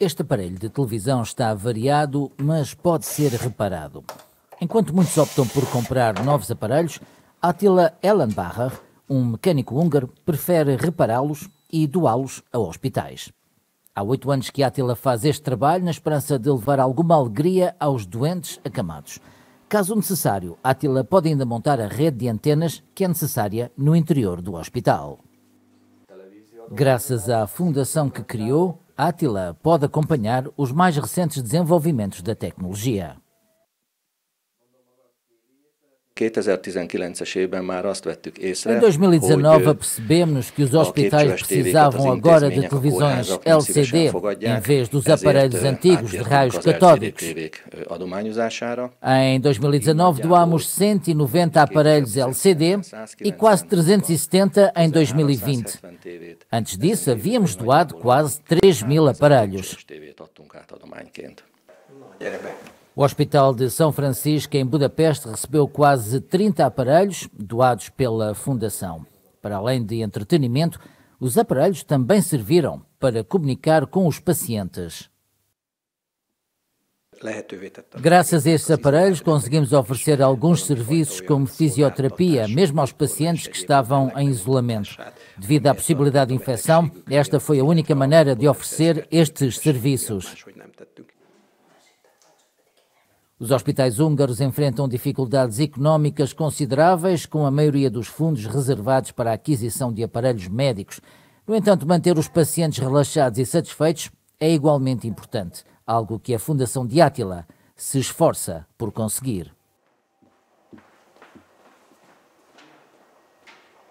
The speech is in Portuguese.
Este aparelho de televisão está variado, mas pode ser reparado. Enquanto muitos optam por comprar novos aparelhos, Attila Ellenbacher, um mecânico húngaro, prefere repará-los e doá-los a hospitais. Há oito anos que Attila faz este trabalho na esperança de levar alguma alegria aos doentes acamados. Caso necessário, Attila pode ainda montar a rede de antenas que é necessária no interior do hospital. Graças à fundação que criou, Atila pode acompanhar os mais recentes desenvolvimentos da tecnologia. 2019-es évben már azt vettük észre, Em 2019 percebemos que os hospitais precisavam agora de televisões LCD em vez dos aparelhos antigos de raios catódicos. Em 2019 doámos 190 aparelhos LCD e quase 370 em 2020. Antes disso, havíamos doado quase 3 mil aparelhos. O Hospital de São Francisco, em Budapeste, recebeu quase 30 aparelhos doados pela Fundação. Para além de entretenimento, os aparelhos também serviram para comunicar com os pacientes. Graças a estes aparelhos, conseguimos oferecer alguns serviços como fisioterapia, mesmo aos pacientes que estavam em isolamento. Devido à possibilidade de infecção, esta foi a única maneira de oferecer estes serviços. Os hospitais húngaros enfrentam dificuldades económicas consideráveis, com a maioria dos fundos reservados para a aquisição de aparelhos médicos. No entanto, manter os pacientes relaxados e satisfeitos é igualmente importante, algo que a Fundação de Átila se esforça por conseguir.